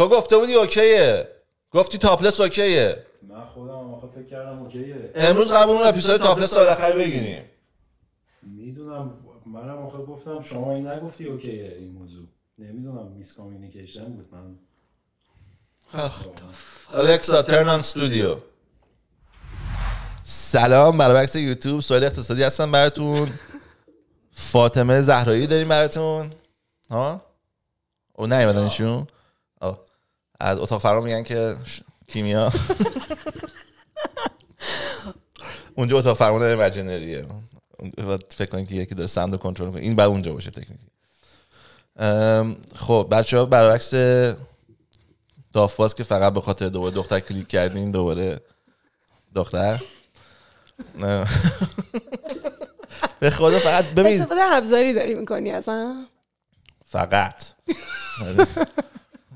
تو گفته بودی اوکیه گفتی تاپلس اوکیه من خودم آخه فکر کردم اوکیه امروز قبول اون اپیزود تاپلس رو آخر بگیریم میدونم منم آخه گفتم شما این نگفتی اوکیه این موضوع نمیدونم میس کامیونیکیشن بود من الکسا ترن آن استودیو سلام برعکس یوتیوب سوال اقتصادی هستم براتون فاطمه زهرایی داریم براتون ها او نه ایمدنشون از اتاق فرار میگن که کیمیا اونجا اتاق فرمان و فکر کنید که یکی داره سند کنترل کنه این بعد اونجا باشه تکنیکی خب بچه ها برعکس دافباز که فقط به خاطر دوباره دختر کلیک کردین دوباره دختر به خدا فقط ببین استفاده ابزاری داری میکنی اصلا فقط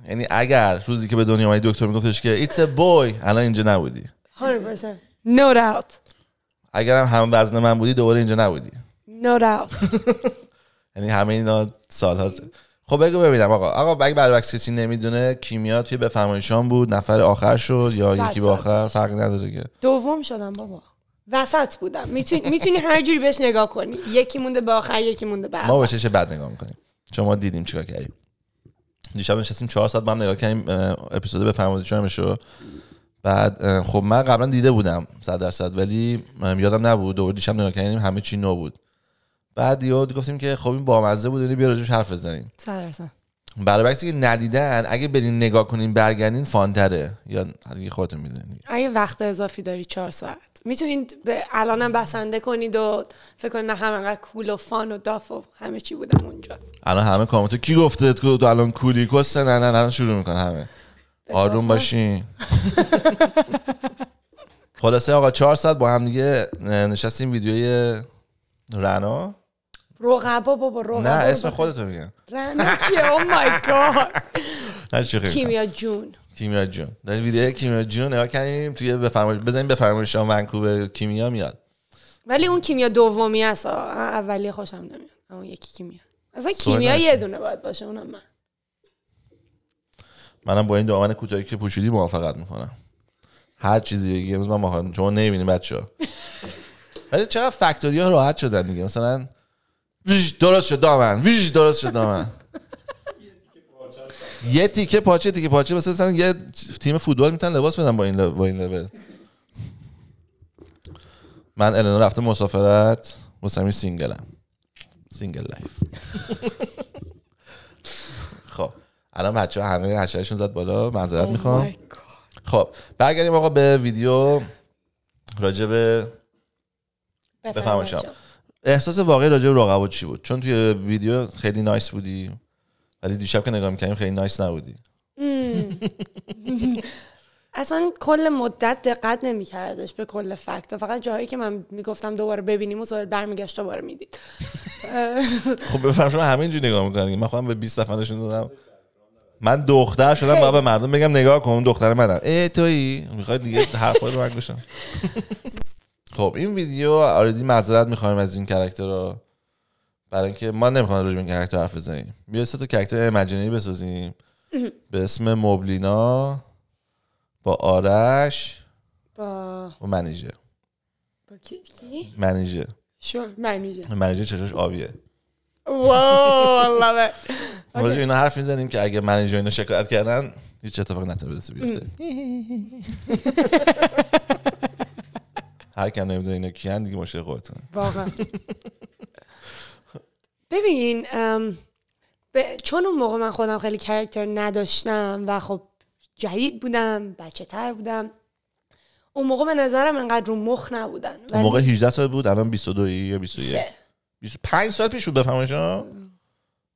یعنی اگر روزی که به دنیا اومدی دکتر میگفتش که ایتس ا بوی الان اینجا نبودی 100% no doubt اگر هم هم وزن من بودی دوباره اینجا نبودی no doubt یعنی همه اینا سالها خب بگو ببینم آقا آقا اگه برعکس کسی نمیدونه کیمیا توی بفرمایشان بود نفر آخر شد یا یکی به آخر فرق نداره که دوم شدم بابا وسط بودم میتونی میتونی هر جوری بهش نگاه کنی یکی مونده به آخر یکی مونده به ما بد نگاه میکنیم شما دیدیم چیکار کردیم دیشب نشستیم چهار ساعت با هم نگاه کردیم اپیزود بفرمایید چرمشو بعد خب من قبلا دیده بودم 100 درصد ولی یادم نبود دوباره دیشب نگاه کردیم همه چی نو بود بعد یاد گفتیم که خب این بامزه بود یعنی بیا راجعش حرف بزنین صد درصد که ندیدن اگه برین نگاه کنین برگردین فانتره یا دیگه خودتون میدونین اگه وقت اضافی داری چهار ساعت میتونید به الانم بسنده کنید و فکر کنید من انقدر کول و فان و داف و همه چی بودم اونجا الان همه کامنت کی گفته تو الان کولی کسته؟ نه نه نه شروع میکنه همه آروم باشین خلاصه آقا چهار ساعت با هم دیگه نشستیم ویدیوی رنا رقبا بابا رقبا نه اسم خودتو میگم رنا او مای گاد کیمیا جون کیمیا جون در ویدیو کیمیا جون نگاه کردیم توی بفرمایش بزنیم بفرمایش ونکوور کیمیا میاد ولی اون کیمیا دومی است اولی خوشم نمیاد اون یکی کیمیا اصلا کیمیا یه دونه باید باشه اونم من منم با این دامن کوتاهی که پوشیدی موافقت میکنم هر چیزی بگی امروز من مخالفم شما نمیبینید بچا ولی چقدر فکتوری ها راحت شدن دیگه مثلا درست شد دامن درست شد دامن یه تیکه پاچه تیکه پاچه بس مثلا یه تیم فوتبال میتونن لباس بدن با این لب... این من النا رفته مسافرت واسه سینگل سینگلم سینگل لایف خب الان بچه همه هشترشون زد بالا منظرت oh میخوام خب برگردیم آقا به ویدیو راجب به بفرمایید احساس واقعی راجع به چی بود چون توی ویدیو خیلی نایس بودی ولی دیشب که نگاه میکنیم خیلی نایس نبودی اصلا کل مدت دقت نمیکردش به کل فکت فقط جاهایی که من میگفتم دوباره ببینیم و سوال برمیگشت دوباره میدید خب بفرم شما همینجوری نگاه میکنیم. من خودم به 20 دفعه نشون دادم من دختر شدم بعد به مردم بگم نگاه کن دختر منم ای تویی میخوای دیگه حرف رو من خب این ویدیو آردی معذرت میخوایم از این کاراکتر رو برای اینکه ما نمیخوام راجع به این کاراکتر حرف بزنیم بیا سه تا کاراکتر ایمیجینری بسازیم به اسم مبلینا با آرش با و منیجر با کی کی منیجر شور منیجر منیجر چشاش آبیه واو لوف اینا حرف میزنیم که اگه منیجر اینا شکایت کردن هیچ اتفاقی نتونه بیفته هر کم نمیدونه اینا کیان دیگه مشکل خودتون واقعا ببین ب... چون اون موقع من خودم خیلی کرکتر نداشتم و خب جدید بودم بچه تر بودم اون موقع به نظرم انقدر رو مخ نبودن اون موقع 18 سال بود الان 22 یا 21 25 سال پیش بود بفهمش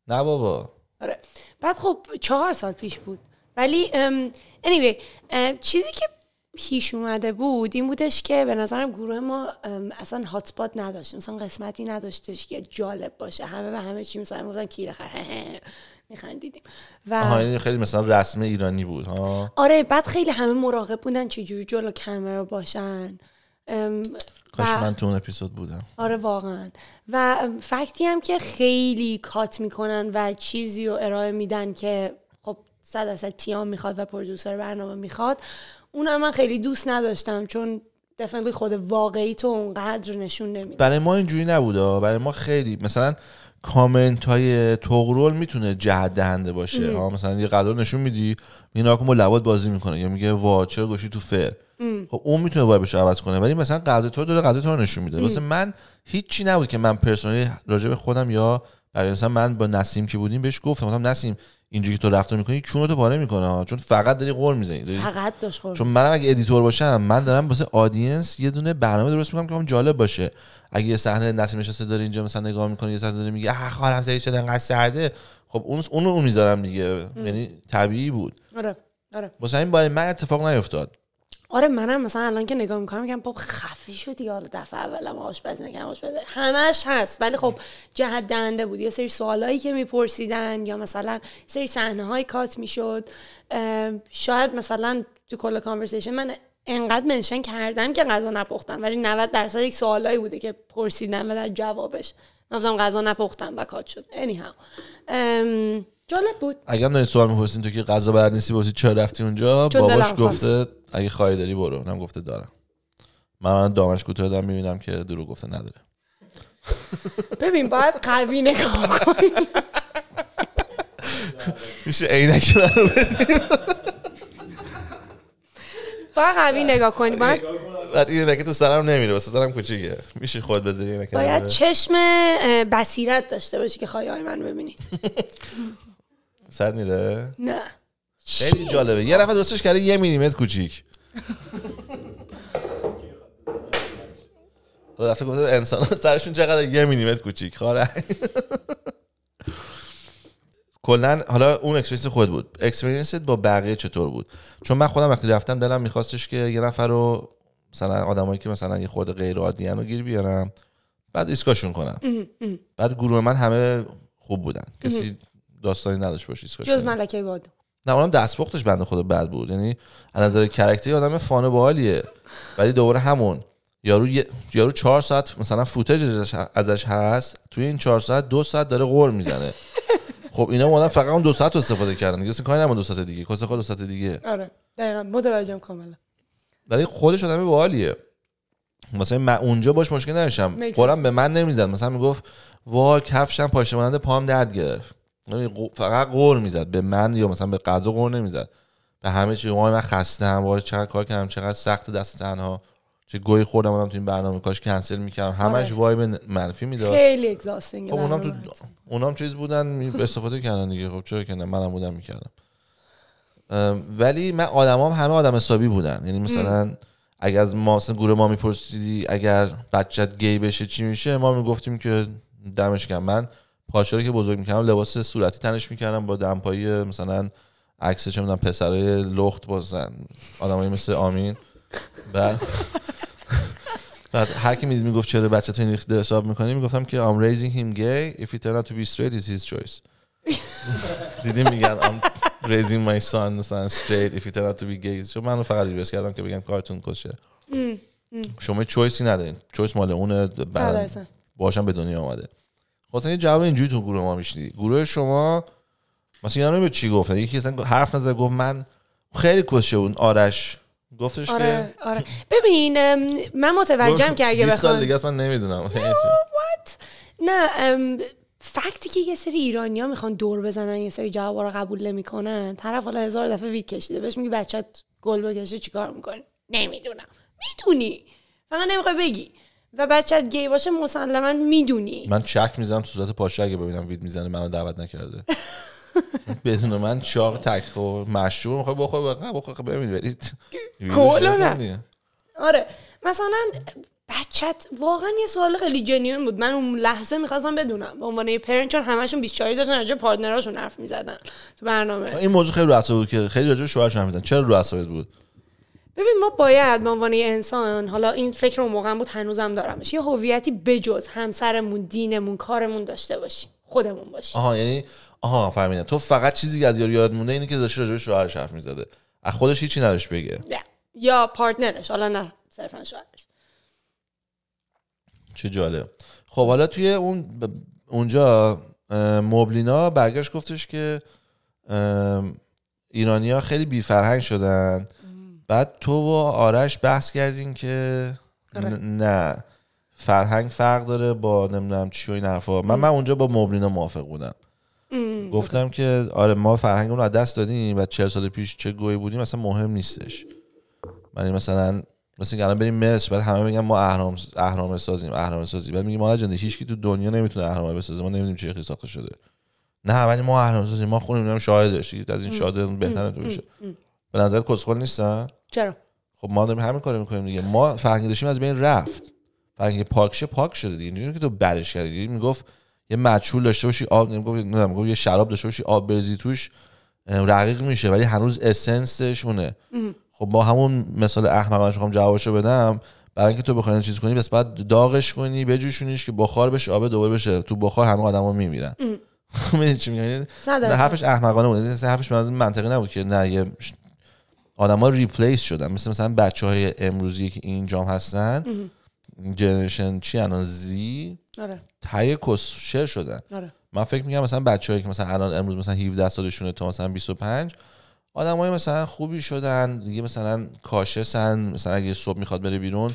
نه بابا آره بعد خب چهار سال پیش بود ولی anyway چیزی که پیش اومده بود این بودش که به نظرم گروه ما اصلا هاتسپات نداشت مثلا قسمتی نداشتش که جالب باشه همه به همه چی مثلا میگفتن کیره خر میخندیدیم و یعنی خیلی مثلا رسم ایرانی بود آره بعد خیلی همه مراقب بودن چجوری جلو کامرا باشن کاش من تو اون اپیزود بودم آره واقعا و فکتی هم که خیلی کات میکنن و چیزی رو ارائه میدن که خب صد درصد تیام میخواد و پرودوسر برنامه میخواد اونم من خیلی دوست نداشتم چون دفنلی خود واقعی تو اونقدر نشون نمیده برای ما اینجوری نبوده برای ما خیلی مثلا کامنت های تغرول میتونه جهت دهنده باشه ها مثلا یه قدر نشون میدی میگه ناکن با لبات بازی میکنه یا میگه وا چرا گوشی تو فر خب اون میتونه وای بشه عوض کنه ولی مثلا قدر تو داره قدر تو نشون میده واسه من هیچی نبود که من پرسونلی راجع به خودم یا برای مثلا من با نسیم که بودیم بهش گفتم گفتم نسیم اینجوری که تو رفتار میکنی تو پاره میکنه چون فقط داری قول میزنی فقط داش چون منم اگه ادیتور باشم من دارم واسه آدینس یه دونه برنامه درست میکنم که جالب باشه اگه یه صحنه نسیم نشسته داره اینجا مثلا نگاه میکنه یه صحنه داره میگه آخ خب، حالم شده انقدر سرده خب اون اون رو میذارم دیگه یعنی طبیعی بود آره آره واسه این بار من اتفاق نیفتاد آره منم مثلا الان که نگاه میکنم میگم باب خفه شدی حالا دفعه اولم آشپزی نکردم بده همش هست ولی خب جهت دهنده بود یه سری سوالایی که میپرسیدن یا مثلا سری صحنه های کات میشد شاید مثلا تو کل کانورسیشن من انقدر منشن کردم که غذا نپختم ولی 90 درصد یک سوالایی بوده که پرسیدم و در جوابش مثلا غذا نپختم و کات شد هم جالب بود اگر دارین سوال میپرسین تو که غذا بلد نیستی پرسید چرا رفتی اونجا باباش گفته اگه خواهی داری برو نم گفته دارم من دامش کوتاه دارم میبینم که درو گفته نداره ببین باید قوی نگاه کنی میشه عینک رو باید قوی نگاه کنی باید بعد این تو سرم نمیره واسه سرم کوچیکه میشه خود بذاری باید چشم بصیرت داشته باشی که خواهی من ببینی سر میره نه خیلی جالبه یه نفر درستش کرده یه میلیمتر کوچیک رفته گفته انسان سرشون چقدر یه میلیمتر کوچیک خاره کلا حالا اون اکسپرینس خود بود اکسپرینست با بقیه چطور بود چون من خودم وقتی رفتم دلم میخواستش که یه نفر رو مثلا آدمایی که مثلا یه خورده غیر عادی رو گیر بیارم بعد ایسکاشون کنم بعد گروه من همه خوب بودن کسی داستانی نداشت باشه جز ملکه باد نه اونم دستپختش بنده خدا بد بود یعنی از نظر کرکتری آدم فان باحالیه ولی دوباره همون یارو یارو 4 ساعت مثلا فوتج ازش هست توی این 4 ساعت دو ساعت داره غور میزنه خب اینا مدام فقط اون دو ساعت رو استفاده کردن دیگه کاری نمون دو ساعت دیگه کس خود دو ساعت دیگه آره دقیقاً متوجهم کاملا ولی خودش آدم باحالیه مثلا من اونجا باش مشکل نداشتم قرم به من نمیزد مثلا میگفت وا کفشم پاشه مانند پام درد گرفت فقط قور میزد به من یا مثلا به غذا قور نمیزد به همه چی وای من خسته هم وای چقدر کار کردم چقدر سخت دست تنها چه گوی خوردم آدم تو این برنامه کاش کنسل میکردم آره. همش وای به منفی میداد خیلی اگزاستینگ بود. خب اونام تو اونام چیز بودن استفاده کردن دیگه خب چرا که نه منم بودم میکردم ولی من آدمام هم همه آدم حسابی بودن یعنی مثلا اگر از ما مثلا گوره ما میپرسیدی اگر بچت گی بشه چی میشه ما میگفتیم که دمش من پاشا رو که بزرگ میکردم لباس صورتی تنش میکردم با دمپایی مثلا عکس چه میدونم پسرای لخت بازن آدمایی مثل آمین بعد بعد هر کی میدید میگفت چرا بچه تو این ریخت حساب میکنی میگفتم که I'm raising him gay if he turns out to be straight it's his choice دیدی میگن I'm raising my son مثلا straight if he turns out to be gay چون منو فقط ریورس کردم که بگم کارتون کشه شما چویسی ندارین چویس مال بعد باشم به دنیا آمده خاطر خب یه جواب اینجوری تو گروه ما میشدی، گروه شما مثلا یادم به چی گفتن یکی مثلا حرف نزد گفت من خیلی کشه اون آرش گفتش آره، که آره. ببین من متوجهم که اگه بخوام سال دیگه من نمیدونم نه فکتی که یه سری ایرانی ها میخوان دور بزنن یه سری جواب رو قبول نمیکنن طرف حالا هزار دفعه وید کشیده بهش میگی بچت گل بکشه چیکار میکنی نمیدونم میدونی فقط نمیخوای بگی و بچت گی باشه مسلما میدونی من چک میزنم تو صورت پاشه اگه ببینم وید میزنه منو دعوت نکرده بدون من چاق تک و مشروب خب میخوای بخور بخور بخور ببین برید نه آره مثلا بچت واقعا یه سوال خیلی جنیون بود من اون لحظه میخواستم بدونم به عنوان یه پرنت چون همشون 24 داشتن راجع پارتنرهاشون حرف میزدن تو برنامه این موضوع خیلی رو بود که خیلی راجع شوهرشون حرف میزدن چرا رو بود ببین ما باید به عنوان انسان حالا این فکر رو موقع بود هنوزم دارمش یه هویتی بجز همسرمون دینمون کارمون داشته باشیم خودمون باشیم آها یعنی آها فهمیدم تو فقط چیزی که از یار یاد مونده اینه که داشتی راجع به شوهرش حرف میزده از خودش هیچی نداشت بگه یا پارتنرش حالا نه صرفا شوهرش چه جالب خب حالا توی اون اونجا موبلینا برگشت گفتش که ایرانیا خیلی بی فرهنگ شدن بعد تو و آرش بحث کردین که آره. نه فرهنگ فرق داره با نمیدونم چی و این حرفا من من اونجا با مبلینا موافق بودم ام. گفتم که آره ما فرهنگ رو از دست دادیم و 40 سال پیش چه گویی بودیم مثلا مهم نیستش من یعنی مثلا مثل اینکه الان بریم مصر بعد همه میگن ما اهرام اهرام سازیم اهرام سازی بعد میگیم ما جان هیچ کی تو دنیا نمیتونه اهرام بسازه ما نمیدونیم چه ساخته شده نه ولی ما اهرام سازیم ما خودمون شاهد داشتیم از این شاهد بهتره تو بشه به نظرت کسخل نیستن چرا خب ما داریم همین کارو میکنیم دیگه ما فرهنگ داشتیم از بین رفت فرهنگ پاکشه پاک شده دیگه اینجوری که تو برش کردی یعنی میگفت یه مچول داشته باشی آب نمیگفت نه میگفت یه شراب داشته باشی آب بریزی توش رقیق میشه ولی هنوز اسنسش اونه خب با همون مثال احمقش میخوام جوابشو بدم برای اینکه تو بخواین چیز کنی بس بعد داغش کنی بجوشونیش که بخار بشه آب دوباره بشه تو بخار همه آدما میمیرن میدونی چی میگم یعنی حرفش احمقانه بود یعنی حرفش منطقی نبود که نه یه آدما ریپلیس شدن مثل مثلا بچه های امروزی که جام هستن جنریشن چی الان زی آره. تای کسشر شدن آره. من فکر میگم مثلا هایی که مثلا الان امروز مثلا 17 سالشونه تا مثلا 25 های مثلا خوبی شدن دیگه مثلا کاشسن مثلا اگه صبح میخواد بره بیرون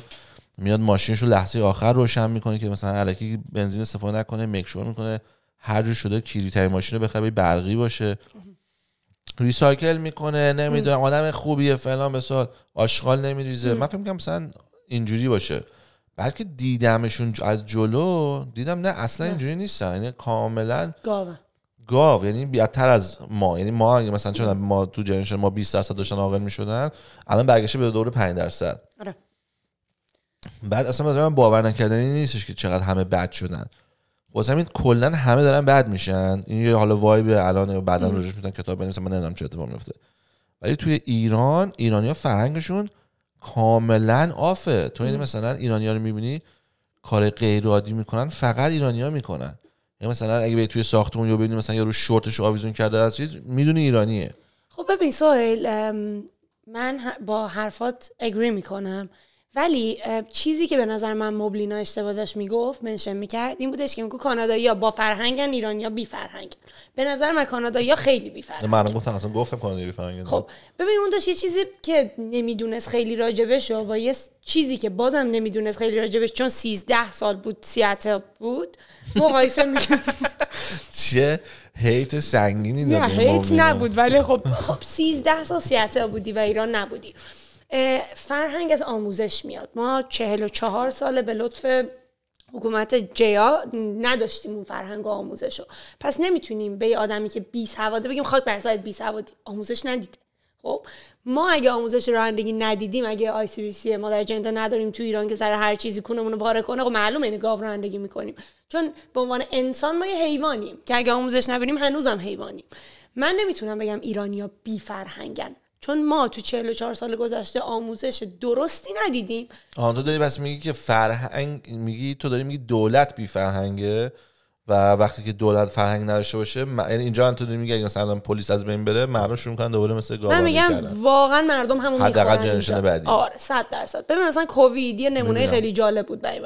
میاد ماشینش رو لحظه آخر روشن میکنه که مثلا الکی بنزین استفاده نکنه مکشور میکنه هر جور شده کیری ماشین رو بخره برقی باشه ریسایکل میکنه نمیدونم آدم خوبیه فلان به آشغال نمیریزه من فکر میکنم مثلا اینجوری باشه بلکه دیدمشون از جلو دیدم نه اصلا اینجوری نیست یعنی کاملا گاو گاو یعنی بیاتر از ما یعنی ما مثلا چون ما تو جنریشن ما 20 درصد داشتن عاقل میشدن الان برگشته به دور 5 درصد آره بعد اصلا باور نکردنی نیستش که چقدر همه بد شدن واسه همین کلا همه دارن بد میشن این یه حالا وایب الان بعدا روش میتونن کتاب بنویسن من نمیدونم چه اتفاق میفته ولی توی ایران ها فرنگشون کاملا آفه تو این مثلا ایرانیا رو میبینی کار غیر عادی میکنن فقط ایرانیا میکنن یعنی مثلا اگه بری توی ساختمون یا ببینی مثلا یارو شورتش آویزون کرده از چیز میدونی ایرانیه خب ببین سوهیل من با حرفات اگری میکنم ولی چیزی که به نظر من مبلینا اشتباه داشت میگفت منشن میکرد این بودش که میگو کانادایی با فرهنگن ایرانیا بی فرهنگ به نظر من کانادایی خیلی بی فرهنگ من گفتم اصلا گفتم کانادایی بی خب ببین اون داشت یه چیزی که نمیدونست خیلی راجبش و با یه چیزی که بازم نمیدونست خیلی راجبش چون 13 سال بود سیاتل بود مقایسه میکرد چه هیت سنگینی نه هیت نبود ولی خب خب 13 سال سیاتل بودی و ایران نبودی فرهنگ از آموزش میاد ما چهل و چهار ساله به لطف حکومت جیا نداشتیم اون فرهنگ و آموزش رو پس نمیتونیم به آدمی که بی سواده بگیم خاک بر بی سوادی آموزش ندیده خب ما اگه آموزش رانندگی ندیدیم اگه آی سی بی سی ما در جنده نداریم تو ایران که سر هر چیزی کونمون رو پاره کنه خب معلومه اینه یعنی گاو رانندگی میکنیم چون به عنوان انسان ما یه حیوانیم که اگه آموزش نبینیم هنوزم حیوانیم من نمیتونم بگم ایرانیا بی فرهنگن چون ما تو 44 سال گذشته آموزش درستی ندیدیم آن تو داری بس میگی که فرهنگ میگی تو داری میگی دولت بی فرهنگه و وقتی که دولت فرهنگ نداشته باشه یعنی اینجا انتونی میگه مثلا پلیس از بین بره مردم شروع کردن دوباره مثل گاوا من میگم واقعا مردم همون حداقل بعدی آره 100 درصد ببین مثلا کووید یه نمونه خیلی جالب بود برای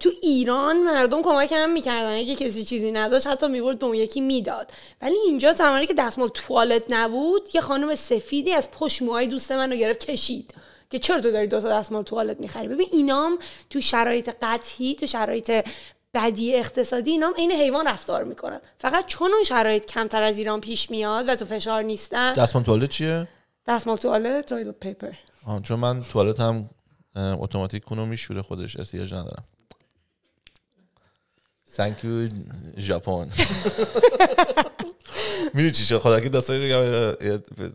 تو ایران مردم کمک هم میکردن اگه کسی چیزی نداشت حتی میبرد به اون یکی میداد ولی اینجا زمانی که دستمال توالت نبود یه خانم سفیدی از پشت موهای دوست من رو گرفت کشید که چرا تو داری دو تا دستمال توالت میخری ببین اینام تو شرایط قطعی تو شرایط بدی اقتصادی اینا عین حیوان رفتار میکنن فقط چون اون شرایط کمتر از ایران پیش میاد و تو فشار نیستن دستمال توالت چیه دستمال توالت توالت پیپر چون من توالت هم اتوماتیک کنم میشوره خودش احتیاج ندارم سانکیو ژاپن میدونی چی شد خدا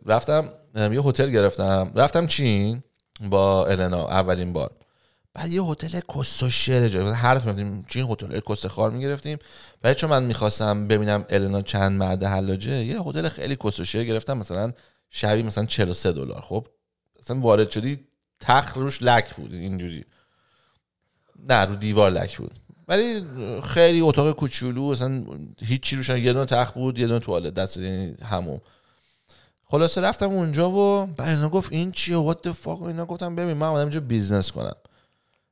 رفتم یه هتل گرفتم رفتم چین با النا اولین بار بعد یه هتل کس و شعر جایی حرف می‌زدیم چی هتل کس خار میگرفتیم بعد چون من میخواستم ببینم النا چند مرد حلاجه یه هتل خیلی کس و شعر گرفتم مثلا شبی مثلا 43 دلار خب مثلا وارد شدی تخت روش لک بود اینجوری نه رو دیوار لک بود ولی خیلی اتاق کوچولو هیچ هیچی روش یه دونه تخت بود یه دونه توالت دست یعنی همون خلاصه رفتم اونجا و بعد گفت این چیه وات the اینا گفتم ببین من اومدم اینجا بیزنس کنم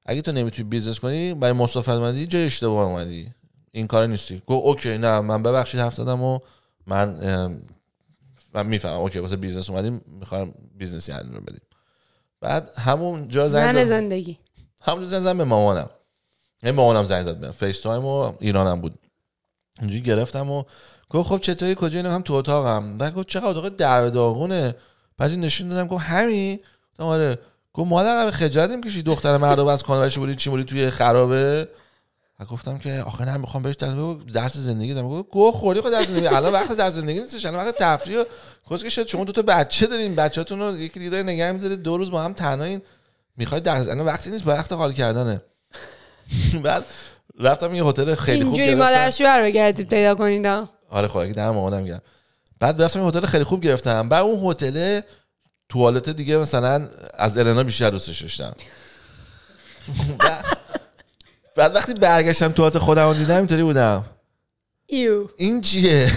اگه تو نمیتونی بیزنس کنی برای مسافرت اومدی جای اشتباه اومدی این کار نیستی گو اوکی نه من ببخشید حرف زدم و من من میفهمم اوکی واسه بیزنس اومدیم میخوام بیزنسی یعنی رو بدیم بعد همون جا زنگ زن زندگی همون جا زنگ زن به مامانم یعنی مامانم زنگ زد بهم فیس تایم و ایرانم بود اینجوری گرفتم و گفت خب چطوری کجا اینم هم تو اتاقم بعد گفت چقدر اتاق در داغونه بعد نشون دادم گفت همین آره گفت مادر به خجالت میکشی دختر مردم از کانالش بودی چی بودی توی خرابه گفتم که آخه نه میخوام بهش درس زندگی دارم گفت گو خوری خود خب درس زندگی الان وقت درس زندگی نیستش الان وقت تفریح خوش که شد شما دو تا بچه دارین بچه‌تون رو یکی دیگه نگه میداره دو روز با هم تنهایین میخواد درس الان وقتی نیست وقت حال کردنه بعد رفتم یه هتل خیلی خوب اینجوری بر برگردید پیدا کنید آره خب اگه دم مامانم گرم بعد رفتم یه هتل خیلی خوب گرفتم بعد اون هتل توالت دیگه مثلا از النا بیشتر دوستش داشتم بعد وقتی برگشتم توالت خودم رو دیدم اینطوری بودم ایو این چیه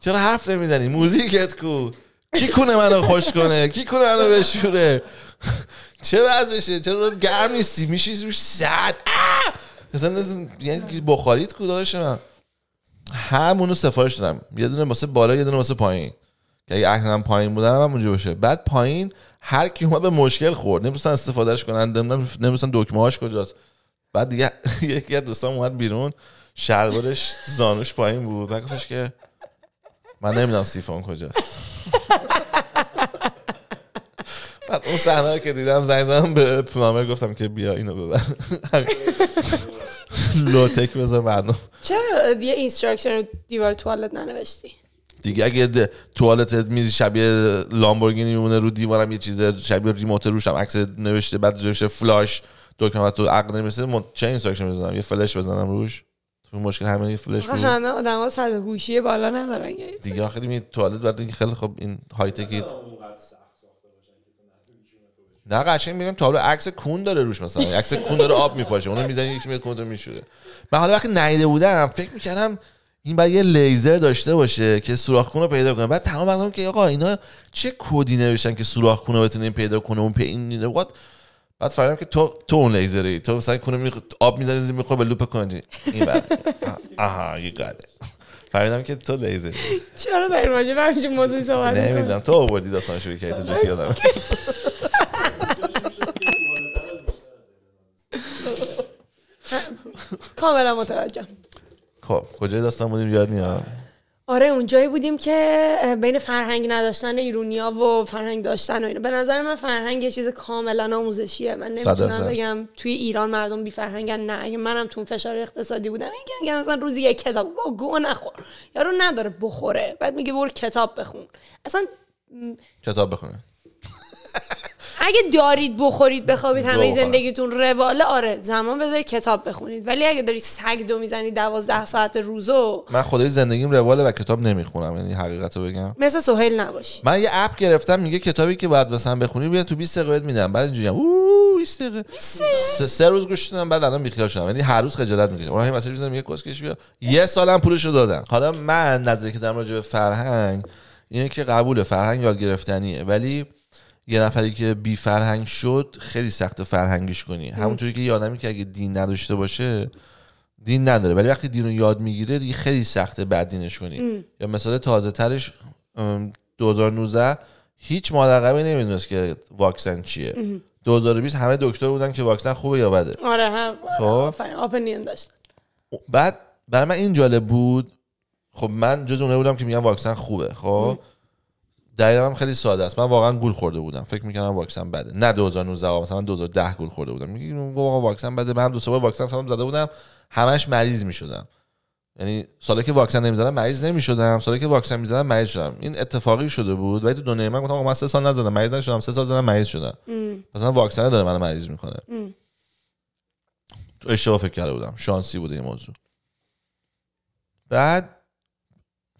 چرا حرف نمیزنی موزیکت کو کی کنه منو خوش کنه کی کنه منو بشوره چه وضعشه چرا گرم نیستی میشی روش سرد مثلا یعنی بخاریت کو من همونو سفارش دادم یه دونه واسه بالا یه دونه واسه پایین که یعنی اگه پایین بودن هم اونجا باشه بعد پایین هر کی اومد به مشکل خورد نمیستن استفادهش کنن نمیستن دکمه هاش کجاست بعد دیگه یکی از دوستان اومد بیرون شلوارش زانوش پایین بود بعد گفتش که من نمیدونم سیفون کجاست بعد اون صحنه رو که دیدم زنگ زدم به پلامر گفتم که بیا اینو ببر تک بذار مردم چرا یه رو دیوار توالت ننوشتی دیگه اگه توالتت میری شبیه لامبورگینی میمونه رو دیوارم یه چیز شبیه ریموت روشم عکس نوشته بعد نوشته فلاش دکمه از تو عقل نمیرسه من این ساکشن بزنم یه فلش بزنم روش تو مشکل همه یه فلش بود همه صد هوشی بالا ندارن یعنی دیگه خیلی می توالت بعد دیگه خیلی خب این های تکیت نه قشنگ میگم تابلو عکس کون داره روش مثلا عکس کون داره آب میپاشه اونو میزنی یک میاد کون تو میشوره من حالا وقتی نیده بودم فکر میکردم این باید یه لیزر داشته باشه که سوراخ رو پیدا کنه بعد تمام مردم که آقا اینا چه کدی نوشتن که سوراخ خونه بتونیم پیدا کنه اون پی این بعد فهمیدم که تو تو اون لیزری تو مثلا کنه می... آب میزنی زمین میخوره به لوپ کنه این بعد بله. آها یه فهمیدم که تو لیزری چرا در راجع من همچین موضوعی صحبت نمیدونم تو آوردی داستان شروع کردی تو جو یادم کاملا متوجه. خب کجای داستان بودیم یاد میاد آره اونجایی بودیم که بین فرهنگ نداشتن ایرونیا و فرهنگ داشتن و اینا به نظر من فرهنگ یه چیز کاملا آموزشیه من نمیتونم بگم توی ایران مردم بی فرهنگن نه اگه منم تو فشار اقتصادی بودم اینکه میگم مثلا روزی یک کتاب با گو نخور یارو نداره بخوره بعد میگه برو کتاب بخون اصلا کتاب بخونه اگه دارید بخورید بخوابید همه زندگیتون رواله آره زمان بذارید کتاب بخونید ولی اگه دارید سگ دو میزنی دوازده ساعت روزو من خدای زندگیم رواله و کتاب نمیخونم یعنی حقیقتو بگم مثل سهیل نباشی من یه اپ گرفتم میگه کتابی که بعد مثلا بخونی بیا تو 20 دقیقه میدم بعد اینجوری او 20 دقیقه سه, روز گوش دادم بعد الان بیخیال شدم یعنی هر روز خجالت میکشم اونم مسیج یه میگه کسکش بیا یه سالم پولشو دادن حالا من نظری که دارم راجع به فرهنگ اینه که قبول فرهنگ یاد گرفتنیه ولی یه نفری که بی فرهنگ شد خیلی سخت فرهنگش کنی همونطوری که یه آدمی که اگه دین نداشته باشه دین نداره ولی وقتی دین رو یاد میگیره دیگه خیلی سخته دینش کنی یا مثال تازه ترش 2019 هیچ مادرقبی نمیدونست که واکسن چیه 2020 همه دکتر بودن که واکسن خوبه یا بده آره هم خب داشت بعد برای من این جالب بود خب من جز اونه بودم که میگم واکسن خوبه خب دلیلم خیلی ساده است من واقعا گول خورده بودم فکر میکنم واکسن بده نه 2019 مثلا 2010 گول خورده بودم میگم واکسن بده من دو سه بار واکسن سلام زده بودم همش مریض میشدم یعنی سالی که واکسن نمیزدم مریض نمیشدم سالی که واکسن میزدم مریض شدم این اتفاقی شده بود ولی تو دنیای من گفتم من سه سال نزدم مریض نشدم سه سال زدم مریض شدم مثلا واکسن داره من مریض میکنه ام. تو اشتباه فکر کرده بودم شانسی بوده این موضوع بعد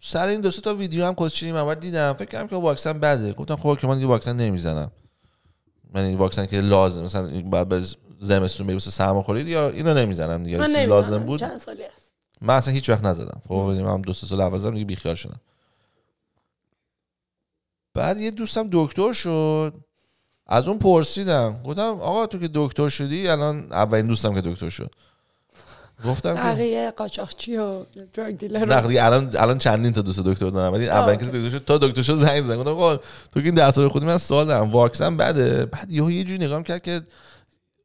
سر این دو تا ویدیو هم کوچینی من بعد دیدم فکر کردم که واکسن بده گفتم خب که من دیگه واکسن نمیزنم من یعنی این واکسن که لازم مثلا بعد بز زمستون سرما خورید یا اینو نمیزنم دیگه لازم بود چند سالی من اصلا هیچ وقت نزدم خب یعنی من دو سه سال اول زدم دیگه بیخیال شدم بعد یه دوستم دکتر شد از اون پرسیدم گفتم آقا تو که دکتر شدی الان اولین دوستم که دکتر شد گفتم بقیه قاچاقچی و درگ دیلر نه دیگه الان الان چندین تا دوست دکتر دارم ولی اول کسی دکتر شد تا دکتر شد زنگ زدم گفتم خب تو این درس رو خودی من سوال دارم واکسن بده بعد یهو یه جوری نگام کرد که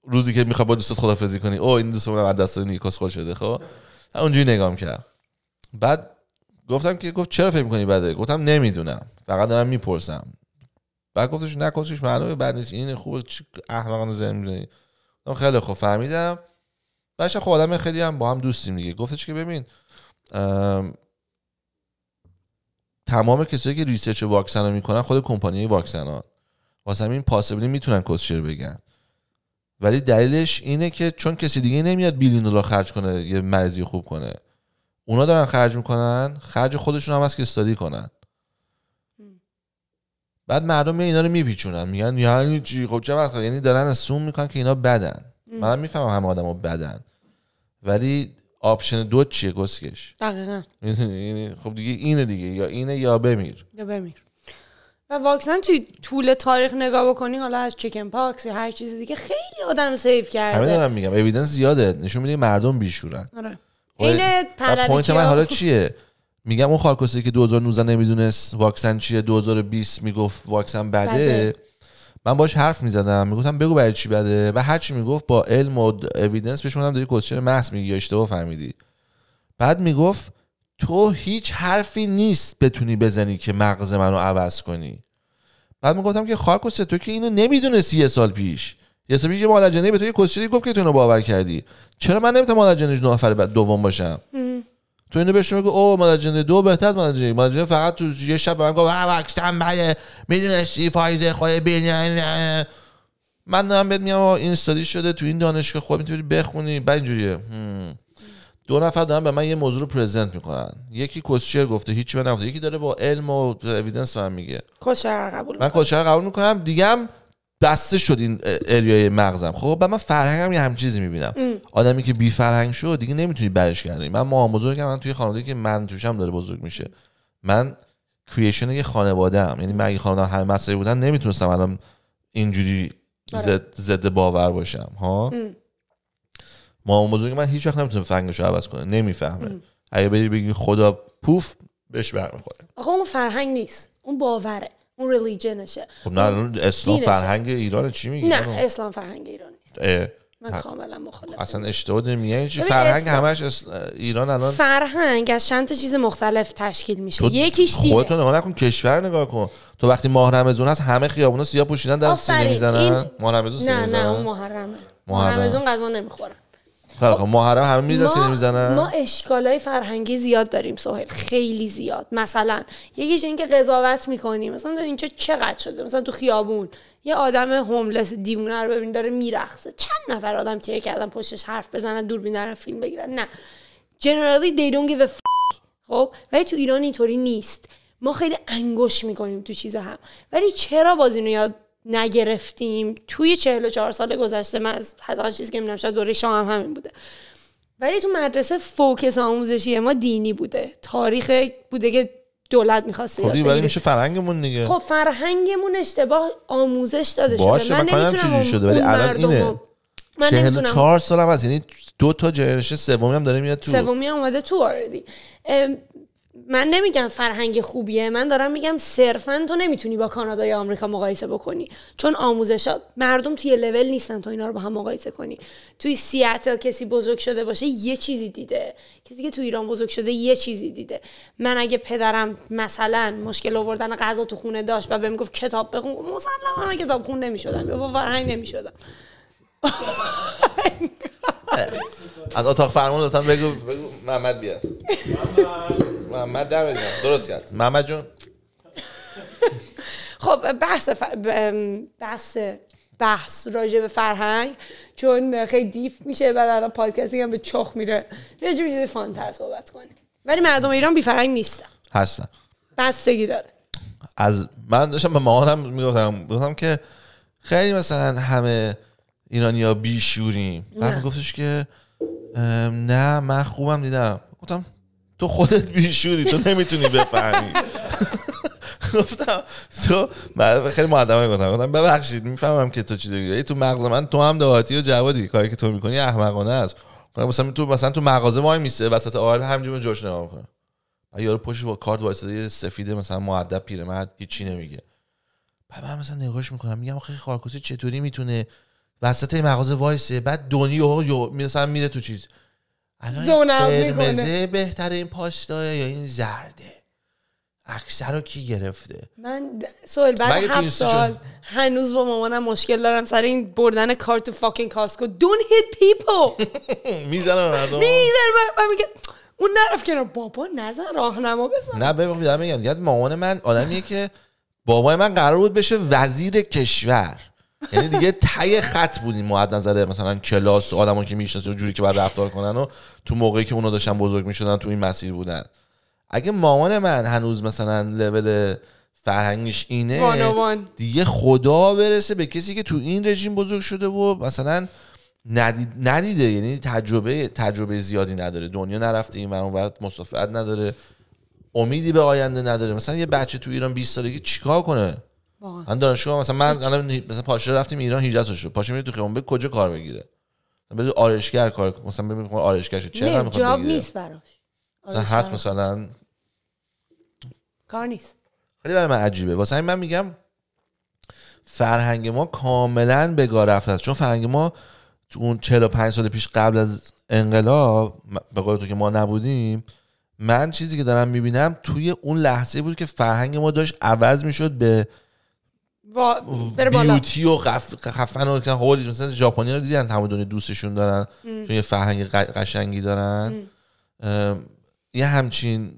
روزی که میخواد با دوستت خدافظی کنی او این دوستم از دست نیکوس خور شده خب اونجوری نگام کرد بعد گفتم که گفت چرا فکر می‌کنی بده گفتم نمیدونم فقط دارم میپرسم بعد گفتش نه معلومه بعد نیست این خوبه احمقانه زمین خیلی خوب فهمیدم باشه خب آدم خیلی هم با هم دوستیم دیگه گفتش که ببین تمام کسایی که ریسرچ واکسن رو میکنن خود کمپانی واکسن ها واسه همین پاسبلی میتونن کسشر بگن ولی دلیلش اینه که چون کسی دیگه نمیاد بیلیون دلار خرج کنه یه مرضی خوب کنه اونا دارن خرج میکنن خرج خودشون هم از که استادی کنن بعد مردم اینا رو میپیچونن میگن یعنی چی خب چه وقت یعنی دارن اسوم میکنن که اینا بدن منم میفهمم همه آدمو بدن ولی آپشن دو چیه گسکش دقیقا یعنی خب دیگه اینه دیگه یا اینه یا بمیر یا بمیر و واکسن توی طول تاریخ نگاه بکنی حالا از چیکن پاکس یا هر چیز دیگه خیلی آدم سیف کرده همین دارم میگم اوییدنس زیاده نشون میده مردم بیشورن آره خب، پوینت من حالا چیه میگم اون خالکوسی که 2019 نمیدونست واکسن چیه 2020 میگفت واکسن بده, بده. من باش حرف میزدم میگفتم بگو برای چی بده و هرچی میگفت با علم و اویدنس بهش داری کوشن محض میگی اشتباه فهمیدی بعد میگفت تو هیچ حرفی نیست بتونی بزنی که مغز منو عوض کنی بعد میگفتم که خارکوس تو که اینو نمیدونستی یه سال پیش یه سال پیش به تو یه گفت که تو اینو باور کردی چرا من نمیتونم مالجنی نفر بعد دوم باشم تو اینو بهش او منجنه دو بهتر از فقط تو یه شب به من گفت واکسن بده میدونستی فایزه خوی بین من دارم بهت میگم این استادی شده تو این دانشگاه خوب میتونی بخونی بعد اینجوریه دو نفر دارن به من یه موضوع رو پرزنت میکنن یکی کوشر گفته هیچی به نفته. یکی داره با علم و اویدنس من میگه کوشر قبول من کوشر قبول میکنم دیگه بسته شد این اریای مغزم خب و من فرهنگم یه همچیزی چیزی میبینم آدمی که بی فرهنگ شد دیگه نمیتونی برش کردی من ما بزرگم من توی خانواده که من توشم داره بزرگ میشه من کریشن یه خانواده هم یعنی من اگه خانواده همه مسئله بودن نمیتونستم الان اینجوری زد, آره. باور باشم ها ما بزرگ من هیچ وقت نمیتونه فرهنگش عوض کنه نمیفهمه اگه بری بگی خدا پوف بهش برمیخوره آخه اون فرهنگ نیست اون باوره اون ریلیجنشه خب نه الان اسلام فرهنگ ایران چی میگی نه اسلام فرهنگ ایران من کاملا مخالفم اصلا اشتباه نمیگه یعنی چی فرهنگ اسلام. همش اس... ایران الان فرهنگ از چند تا چیز مختلف تشکیل میشه یکیش دیگه خودت نگاه نکن کشور نگاه کن تو وقتی ماه رمضان هست همه خیابونا سیاه پوشیدن در سینه میزنن ماه رمضان نه نه اون محرمه محرم. رمضان غذا نمیخوره خب محرم همه میزنن ما اشکالای فرهنگی زیاد داریم سوهل خیلی زیاد مثلا یکیش اینکه قضاوت میکنیم مثلا تو اینجا چقدر شده مثلا تو خیابون یه آدم هوملس دیوونه رو ببین داره میرخصه چند نفر آدم تیر کردن پشتش حرف بزنن دوربین دارن فیلم بگیرن نه جنرالی they don't give خب ولی تو ایران اینطوری نیست ما خیلی انگوش میکنیم تو چیز هم ولی چرا باز یاد نگرفتیم توی 44 سال گذشته من از حداقل چیزی که میدونم شاید دوره شام همین بوده ولی تو مدرسه فوکس آموزشی ما دینی بوده تاریخ بوده که دولت میخواسته خب ولی میشه فرهنگمون دیگه خب فرهنگمون اشتباه آموزش داده باشه شده من نمیتونم شده ولی الان اینه من نمیتونم چهار سال هم از یعنی دو تا جنریشن سومی هم داره میاد تو سومی اومده تو آردی من نمیگم فرهنگ خوبیه من دارم میگم صرفا تو نمیتونی با کانادا یا آمریکا مقایسه بکنی چون آموزش ها مردم توی لول نیستن تو اینا رو با هم مقایسه کنی توی سیاتل کسی بزرگ شده باشه یه چیزی دیده کسی که تو ایران بزرگ شده یه چیزی دیده من اگه پدرم مثلا مشکل آوردن غذا تو خونه داشت و بهم گفت کتاب بخون مسلما من کتاب خون نمیشدم یا با فرهنگ نمیشدم از اتاق فرمان دادم بگو بگو محمد بیاد محمد در بدم درست محمد جون خب بحث بحث بحث راجع به فرهنگ چون خیلی دیف میشه بعد الان پادکستی هم به چخ میره یه جوری چیز فانتر صحبت کنیم ولی مردم ایران بی فرهنگ نیستن هستن بستگی داره از من داشتم به مامانم میگفتم گفتم که خیلی مثلا همه ایرانی بی بیشوریم بعد میگفتش که نه من خوبم دیدم گفتم تو خودت بیشوری تو نمیتونی بفهمی گفتم تو خیلی معدمه گفتم گفتم ببخشید میفهمم که تو چی تو مغز من تو هم دهاتی و جوادی کاری که تو میکنی احمقانه است مثلا تو مثلا تو مغازه وای میسه وسط آهل همجوری جوش نگاه میکنه یارو پشت با کارت وایساده یه سفید مثلا مؤدب پیرمرد هیچی نمیگه بعد من مثلا نگاهش میکنم میگم آخه خارکوسی چطوری میتونه وسط مغازه وایسه بعد دنیا مثلا میره تو چیز الان بهتره این پاشتاه یا این زرده اکثر رو کی گرفته من سوال بعد هفت سال هنوز با مامانم مشکل دارم سر این بردن کارت تو فاکینگ کاسکو دون هیت پیپل. میزنم مردم میزنم میگه اون نرفت کنار بابا نزن راهنما بزن نه ببین میگم یاد مامان من آدمیه که بابای من قرار بود بشه وزیر کشور یعنی دیگه تای خط بودیم ما از نظر مثلا کلاس آدمان که میشناسی و جوری که بعد رفتار کنن و تو موقعی که اونا داشتن بزرگ میشدن تو این مسیر بودن اگه مامان من هنوز مثلا لول فرهنگش اینه دیگه خدا برسه به کسی که تو این رژیم بزرگ شده و مثلا ندید، ندیده یعنی تجربه تجربه زیادی نداره دنیا نرفته این ور وقت مسافرت نداره امیدی به آینده نداره مثلا یه بچه تو ایران 20 سالگی چیکار کنه من دانشگاه مثلا من الان مثلا پاشه رفتیم ایران 18 شد پاشه میره تو خیابون کجا کار بگیره مثلا آرشگر کار مثلا ببین میکنه آرشگر چه نه جاب نیست براش مثلا هست مثلا کار نیست خیلی برای من عجیبه واسه من میگم فرهنگ ما کاملا گا رفته است چون فرهنگ ما تو اون 45 سال پیش قبل از انقلاب به قول تو که ما نبودیم من چیزی که دارم میبینم توی اون لحظه بود که فرهنگ ما داشت عوض میشد به بیوتی و خفن و مثلا ژاپنی رو دیدن همه دوستشون دارن ام. چون یه فرهنگ قشنگی دارن یه همچین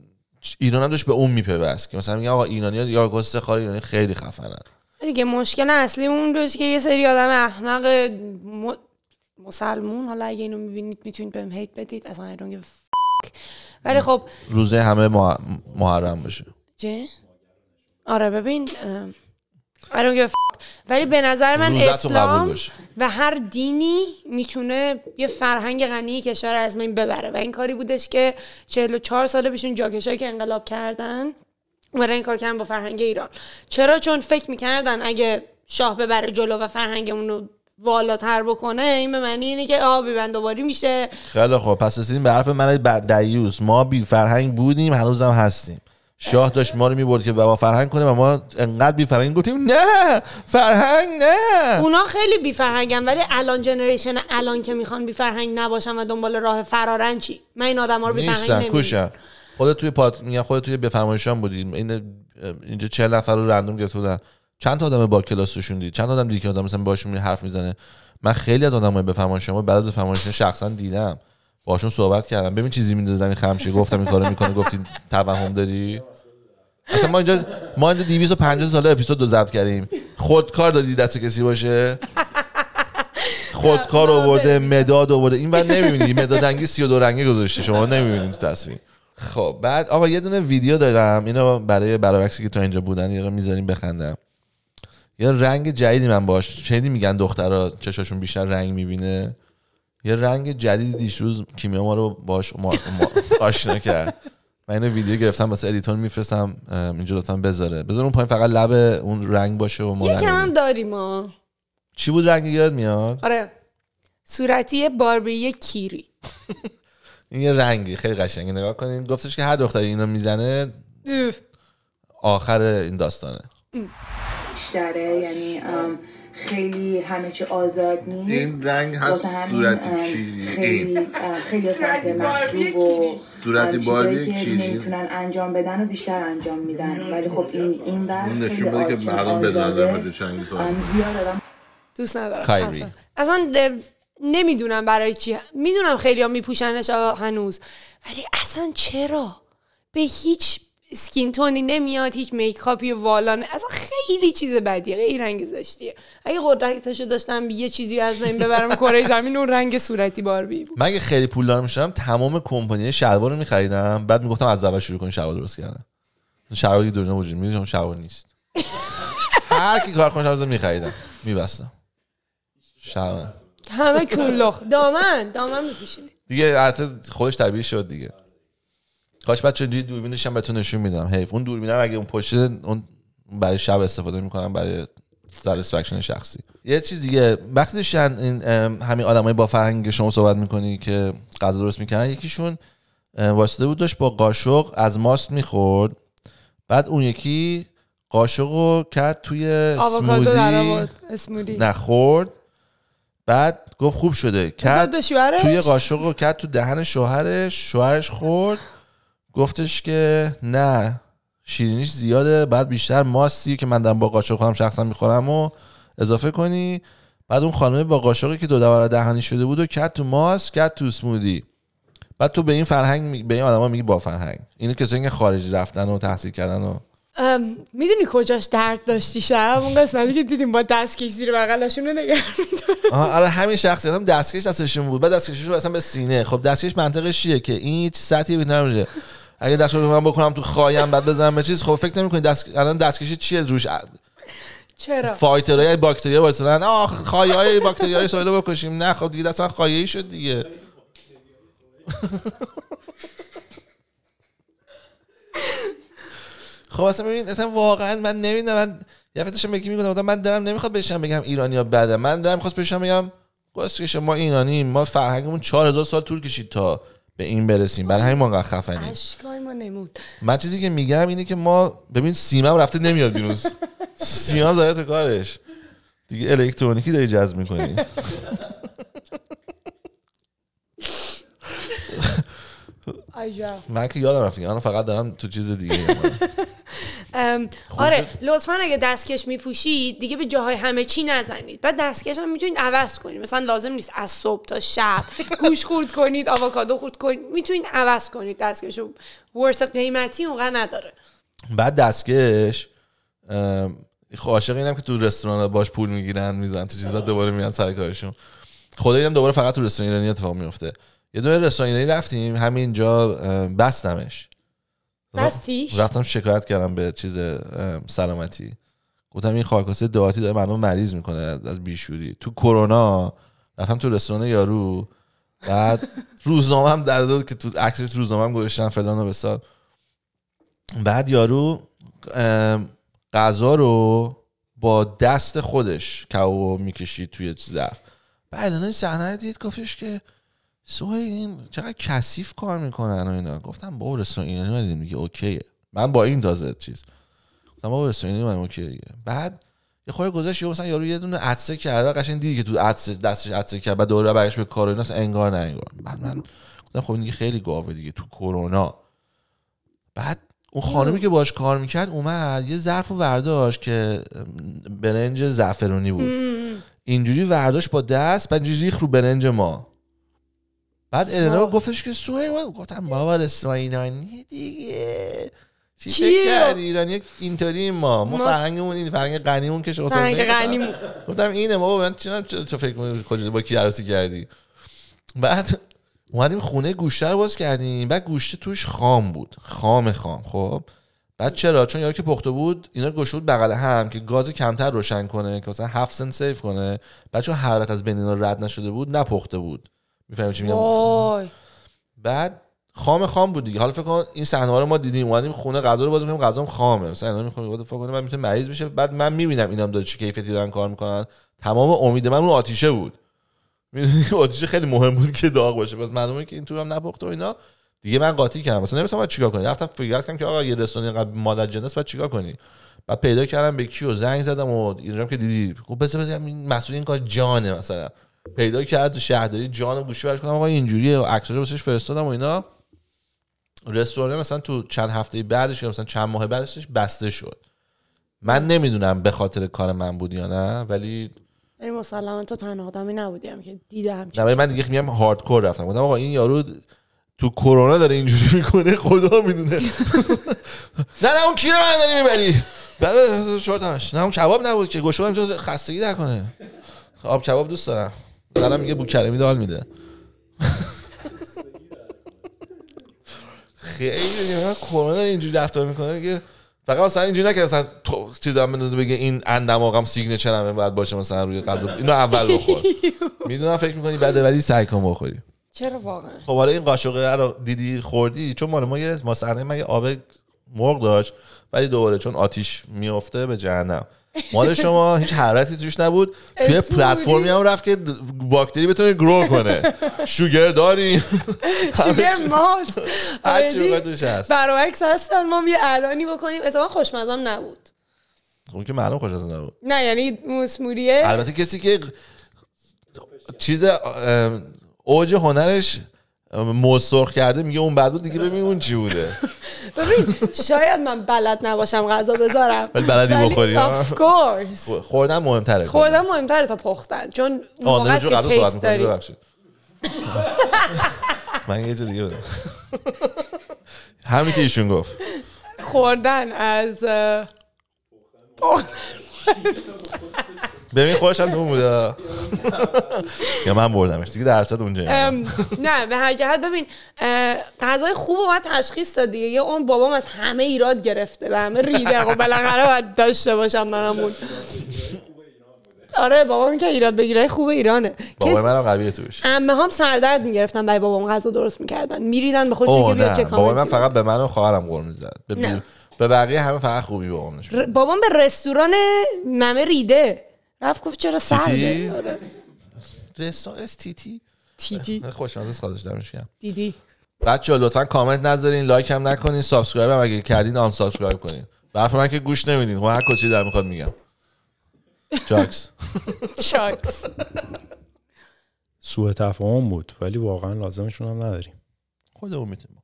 ایران هم داشت به اون میپیوست که مثلا میگه آقا ایرانی ها یا گست خیلی خفنن دیگه مشکل اصلی اون داشت که یه سری آدم احمق م... مسلمون حالا اگه اینو میبینید میتونید بهم هیت بدید از ایران ولی خب روزه همه محرم باشه چه؟ آره ببین ولی به نظر من اسلام و هر دینی میتونه یه فرهنگ غنی کشور از این ببره و این کاری بودش که 44 ساله پیشون جاکشایی که انقلاب کردن و این کار کردن با فرهنگ ایران چرا چون فکر میکردن اگه شاه ببره جلو و فرهنگمون رو والاتر بکنه این به معنی اینه که آه میشه خیلی خوب پس رسیدیم به حرف من دیوس ما بی فرهنگ بودیم هنوزم هستیم شاه داشت ما رو میبرد که با فرهنگ کنه و ما انقدر بی فرهنگ گفتیم نه فرهنگ نه اونا خیلی بی فرهنگن ولی الان جنریشن الان که میخوان بی فرهنگ نباشن و دنبال راه فرارن چی من این آدم ها رو بی فرهنگ کوشن خودت توی پات میگن خودت توی بفرمایشان بودیم این اینجا چه نفر رو رندوم گرفته بودن چند تا آدم با کلاس توشون چند آدم دیگه که آدم مثلا باشون حرف میزنه من خیلی از آدمای بفرمایشان بعد بفرمایشان شخصا دیدم باشون صحبت کردم ببین چیزی میندازه این خمشه گفتم این کارو میکنه گفتی توهم داری اصلا ما اینجا ما اینجا 250 سال اپیزود دو ضبط کردیم خودکار دادی دست کسی باشه خودکار آورده مداد آورده این بعد نمیبینی مداد رنگی 32 رنگی گذاشته شما نمیبینید تو تصویر خب بعد آقا یه دونه ویدیو دارم اینو برای برابکسی که تو اینجا بودن یه میذاریم بخندم یه رنگ جدیدی من باش چه میگن دخترها چشاشون بیشتر رنگ میبینه یه رنگ جدید دیشروز کیمیا ما رو باش آشنا کرد من اینو ویدیو گرفتم واسه ادیتور میفرستم اینجا لطفا بذاره بذار اون پایین فقط لب اون رنگ باشه و ما هم داریم ما چی بود رنگ یاد میاد آره صورتی باربی کیری این یه رنگی خیلی قشنگه نگاه کنین گفتش که هر دختری این میزنه آخر این داستانه بیشتره یعنی خیلی همه چی آزاد نیست این رنگ هست صورتی کیری خیلی این. خیلی سمت مشروب و باربیه باربی کیری نمیتونن انجام بدن و بیشتر انجام میدن ولی خب این این بر نشون بده که مردم بدن در مورد چنگیز دوست ندارم اصلا, نمیدونم برای چی میدونم خیلی ها میپوشنش هنوز ولی اصلا چرا به هیچ سکین تونی نمیاد هیچ میکاپی والا والانه اصلا خیلی چیز بدیه غیر رنگ زشتیه اگه قدرتشو داشتم یه چیزی از زمین ببرم کره زمین اون رنگ صورتی باربی بود مگه خیلی پولدار میشدم تمام کمپانی شلوار رو میخریدم بعد میگفتم از اول شروع کن شلوار درست کردن شلواری که دنیا وجود میدونم شلوار نیست هر کی کار کنه شلوار میخریدم میبستم شلوار همه کلخ دامن دامن میپوشید دیگه خودش طبیعی شد دیگه کاش بچه دوربینش هم بهتون نشون میدم حیف اون دوربینم اگه اون پشت اون برای شب استفاده میکنم برای ساتیسفکشن شخصی یه چیز دیگه وقتی شن این همین آدمای با فرهنگ شما صحبت میکنی که غذا درست میکنن یکیشون واسطه بود داشت با قاشق از ماست میخورد بعد اون یکی قاشق رو کرد توی سمودی نخورد بعد گفت خوب شده کرد توی قاشق رو کرد تو دهن شوهرش شوهرش خورد گفتش که نه شیرینیش زیاده بعد بیشتر ماستی که من دارم با قاشق خودم شخصا میخورم و اضافه کنی بعد اون خانم با قاشقی که دو دوباره دهنی شده بود و کرد تو ماست کرد تو سمودی بعد تو به این فرهنگ به این آدما میگی با فرهنگ اینو کسایی که خارجی رفتن و تحصیل کردن و میدونی کجاش درد داشتی شب اون قسمتی که دیدیم با دستکش زیر بغلشون رو نگه آره همین شخصی هم دستکش دستشون بود بعد دستکشش اصلا به سینه خب دستکش منطقش چیه که این سطحی بیت اگه دست رو من بکنم تو خایم بعد بزنم به چیز خب فکر نمی‌کنید دست الان دستکشی چیه روش چرا فایترای باکتری واسن آخ خایه های باکتری های سایلو بکشیم نه خب دیگه دست من ای شد دیگه خب اصلا ببین اصلا واقعا من نمیدونم من یه فتش میگم میگم من دارم نمیخواد بشم بگم ایرانی ها بده من دارم خواست بشم بگم که ما ایرانی ما فرهنگمون 4000 سال طول کشید تا به این برسیم برای همین موقع خفنی اشکای ما نمود من چیزی که میگم اینه که ما ببین سیما رفته نمیاد دیروز سیما زایت کارش دیگه الکترونیکی داری جذب میکنی من که یادم رفت الان فقط دارم تو چیز دیگه خب آره لطفا اگه دستکش میپوشید دیگه به جاهای همه چی نزنید بعد دستکش هم میتونید عوض کنید مثلا لازم نیست از صبح تا شب گوش خورد کنید آووکادو خورد کنید میتونید عوض کنید دستکش رو ورس قیمتی اونقدر نداره بعد دستکش خب عاشق اینم که تو رستوران باش پول میگیرن میزن تو چیز بعد دوباره میان سر کارشون خدا اینم دوباره فقط تو رستوران ایرانی اتفاق میفته یه دونه رستوران ایرانی رفتیم همینجا بستمش رفتم شکایت کردم به چیز سلامتی گفتم این خارکاسه دعاتی داره مردم مریض میکنه از بیشوری تو کرونا رفتم تو رستوران یارو بعد روزنامه هم در داد که تو روزنامه هم گذاشتن فلان و بسار بعد یارو غذا رو با دست خودش کباب میکشید توی ظرف بعد این صحنه رو دید گفتش که سو این چقدر کثیف کار میکنن و اینا گفتم بابا اینا اینا میگه اوکیه من با این تازه چیز گفتم بابا اینا ایرانی اوکیه بعد یه خورده گذشت یه مثلا یارو یه دونه عدسه کرد قشنگ دیدی که تو عدسه دستش عدسه کرد بعد دوره برگشت به کار اینا انگار نه انگار بعد من گفتم خب دیگه خیلی گاوه دیگه تو کرونا بعد اون خانمی که باش کار میکرد اومد یه ظرف و ورداش که برنج زعفرونی بود اینجوری ورداش با دست بعد ریخ رو برنج ما بعد النا گفتش که و گفتم بابا رستوران ایرانی دیگه چی فکر کرد ایران اینطوری ما ما, ما... این فرهنگ غنیمون که شما فرهنگ گفتم اینه ما من چرا چه فکر می‌کنی کجا با کی عروسی کردی بعد اومدیم خونه گوشت رو باز کردیم بعد گوشت توش خام بود خام خام خب بعد چرا چون یارو که پخته بود اینا گوشت بود بغل هم که گاز کمتر روشن کنه که مثلا 7 سنت سیو کنه بعد چون حرارت از بین اینا رد نشده بود نپخته بود میفهمی چی میگم وای. بعد خام خام بود دیگه حالا فکر کن این صحنه رو ما دیدیم اومدیم خونه غذا رو باز می‌کنیم غذام خامه مثلا اینا میخوام بعد فکر کنم میتونه مریض بشه بعد من میبینم اینام داره چه کیفیتی دارن کار میکنن تمام امید من اون آتیشه بود میدونی آتیشه خیلی مهم بود که داغ باشه بعد معلومه که این تو هم نپخته و اینا دیگه من قاطی کردم مثلا نمی‌دونم بعد چیکار کنم رفتم فکر کردم که آقا یه رستوران اینقدر مادر جنس بعد چیکار کنی بعد پیدا کردم به کیو زنگ زدم و اینجام که دیدی خب بس بس این مسئول این کار جانه مثلا پیدا کرد تو شهرداری جان گوشی برش کنم آقا اینجوریه عکساشو واسش فرستادم و اینا رستوران مثلا تو چند هفته بعدش یا مثلا چند ماه بعدش بسته شد من نمیدونم به خاطر کار من بود یا نه ولی ولی مسلما تو تن آدمی نبودیم که دیدم نه من دیگه میگم هاردکور رفتم گفتم آقا این یارو تو کرونا داره اینجوری میکنه خدا میدونه نه نه اون کیره من داری میبری بعد شورتمش نه اون کباب نبود که گوشوام خستگی در کنه آب خب، کباب دوست دارم زنم میگه کرمی دال میده خیلی من کرونا اینجوری دفتر میکنه دیگه فقط مثلا اینجوری نکرد مثلا تو چیزا بندازه بگه این سیگنچر چرا بعد باشه مثلا روی غذا اینو اول بخور میدونم فکر میکنی بده ولی سعی کن بخوری چرا واقعا خب حالا این قاشق رو دیدی خوردی چون مال ما یه ما من آب مرغ داشت ولی دوباره چون آتیش میافته به جهنم مال شما هیچ حرارتی توش نبود توی پلتفرمی هم رفت که باکتری بتونه گرو کنه شوگر داری شوگر ماست هرچی آره توش هست برعکس هستن ما یه اعلانی بکنیم اتفاقا خوشمزم نبود خب اون که معلوم خوشمزه نبود نه یعنی مسموریه البته کسی که چیز اوج هنرش سرخ کرده میگه اون بعدو دیگه ببین اون چی بوده ببین شاید من بلد نباشم غذا بذارم ولی بلدی بخوری خوردن مهمتره خوردن مهمتره تا پختن چون موقع که تیست داری من یه دیگه بودم همین که ایشون گفت خوردن از ببین خودش هم بوده یا من بردمش دیگه درصد اونجا نه به هر جهت ببین غذای خوب و باید تشخیص دادی یه اون بابام از همه ایراد گرفته به همه ریده و بالاخره باید داشته باشم نرمون آره بابام که ایراد بگیره خوب ایرانه بابا منم قویه توش امه هم سردرد میگرفتن برای بابام غذا درست میکردن میریدن به خودشون که بیا چه بابا من فقط به من و خواهرم میزد به بقیه همه فقط خوبی بابام بابام به رستوران ممه ریده رفت گفت چرا سرده تی تی تیتی تیتی خوشمزه دارم خودش دمش دیدی بچه لطفا کامنت نذارین لایک هم نکنین سابسکرایب هم اگه کردین آن سابسکرایب کنین برف من که گوش نمیدین خب هر کسی در میخواد میگم چاکس چاکس سوء تفاهم بود ولی واقعا لازمشون هم نداریم خودمون میتونیم